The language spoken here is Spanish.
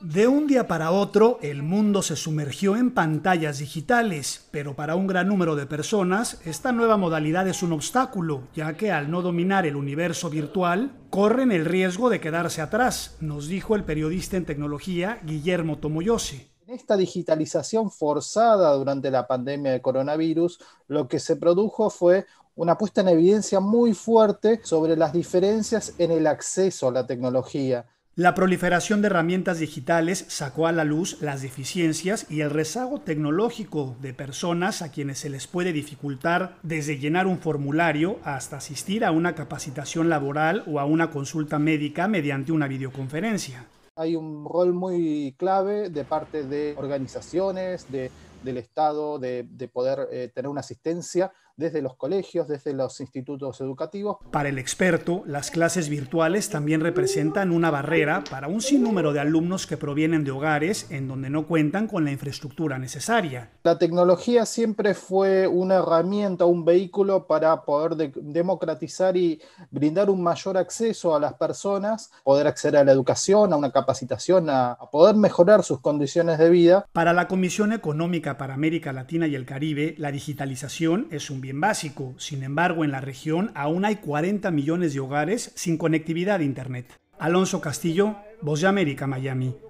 De un día para otro, el mundo se sumergió en pantallas digitales, pero para un gran número de personas, esta nueva modalidad es un obstáculo, ya que al no dominar el universo virtual, corren el riesgo de quedarse atrás, nos dijo el periodista en tecnología Guillermo Tomoyoshi. En esta digitalización forzada durante la pandemia de coronavirus, lo que se produjo fue una puesta en evidencia muy fuerte sobre las diferencias en el acceso a la tecnología la proliferación de herramientas digitales sacó a la luz las deficiencias y el rezago tecnológico de personas a quienes se les puede dificultar desde llenar un formulario hasta asistir a una capacitación laboral o a una consulta médica mediante una videoconferencia. Hay un rol muy clave de parte de organizaciones, de del Estado de, poder eh, tener una asistencia desde los colegios, desde los institutos educativos. Para el experto, las clases virtuales también representan una barrera para un sinnúmero de alumnos que provienen de hogares en donde no cuentan con la infraestructura necesaria. La tecnología siempre fue una herramienta, un vehículo para poder democratizar y brindar un mayor acceso a las personas, poder acceder a la educación, a una capacitación, a poder mejorar sus condiciones de vida. Para la Comisión Económica para América Latina y el Caribe, la digitalización es un bien básico. Sin embargo, en la región aún hay 40 millones de hogares sin conectividad a Internet. Alonso Castillo, Voz de América, Miami.